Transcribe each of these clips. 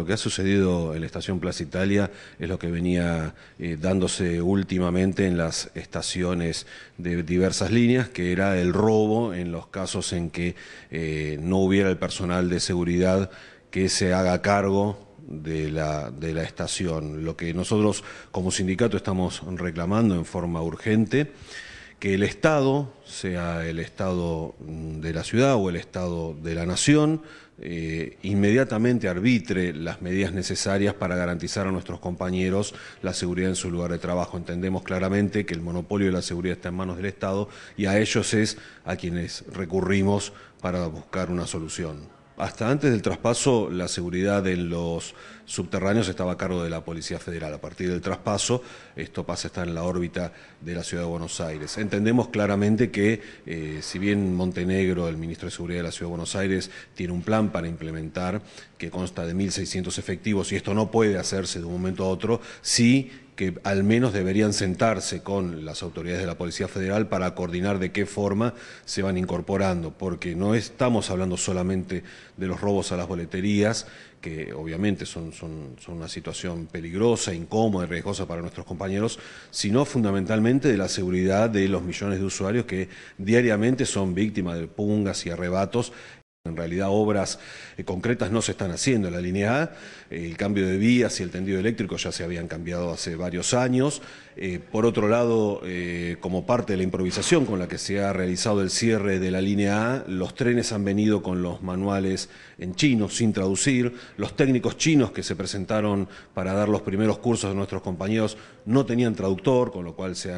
Lo que ha sucedido en la estación Plaza Italia es lo que venía eh, dándose últimamente en las estaciones de diversas líneas, que era el robo en los casos en que eh, no hubiera el personal de seguridad que se haga cargo de la, de la estación. Lo que nosotros como sindicato estamos reclamando en forma urgente que el Estado, sea el Estado mm, de la ciudad o el Estado de la nación, eh, inmediatamente arbitre las medidas necesarias para garantizar a nuestros compañeros la seguridad en su lugar de trabajo. Entendemos claramente que el monopolio de la seguridad está en manos del Estado y a ellos es a quienes recurrimos para buscar una solución. Hasta antes del traspaso, la seguridad en los subterráneos estaba a cargo de la Policía Federal. A partir del traspaso, esto pasa a estar en la órbita de la Ciudad de Buenos Aires. Entendemos claramente que, eh, si bien Montenegro, el ministro de Seguridad de la Ciudad de Buenos Aires, tiene un plan para implementar que consta de 1.600 efectivos y esto no puede hacerse de un momento a otro, sí que al menos deberían sentarse con las autoridades de la Policía Federal para coordinar de qué forma se van incorporando, porque no estamos hablando solamente de los robos a las boleterías, que obviamente son, una situación peligrosa, incómoda y riesgosa para nuestros compañeros, sino fundamentalmente de la seguridad de los millones de usuarios que diariamente son víctimas de pungas y arrebatos en realidad obras eh, concretas no se están haciendo en la línea A, el cambio de vías y el tendido eléctrico ya se habían cambiado hace varios años. Eh, por otro lado, eh, como parte de la improvisación con la que se ha realizado el cierre de la línea A, los trenes han venido con los manuales en chino sin traducir, los técnicos chinos que se presentaron para dar los primeros cursos a nuestros compañeros no tenían traductor, con lo cual se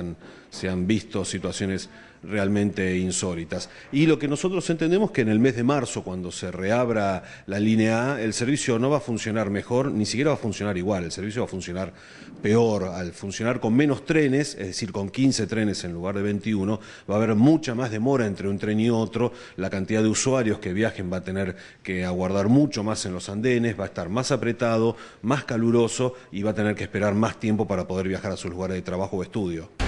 se han visto situaciones realmente insólitas. Y lo que nosotros entendemos es que en el mes de marzo, cuando se reabra la línea A, el servicio no va a funcionar mejor, ni siquiera va a funcionar igual, el servicio va a funcionar peor. Al funcionar con menos trenes, es decir, con 15 trenes en lugar de 21, va a haber mucha más demora entre un tren y otro, la cantidad de usuarios que viajen va a tener que aguardar mucho más en los andenes, va a estar más apretado, más caluroso y va a tener que esperar más tiempo para poder viajar a su lugar de trabajo o estudio.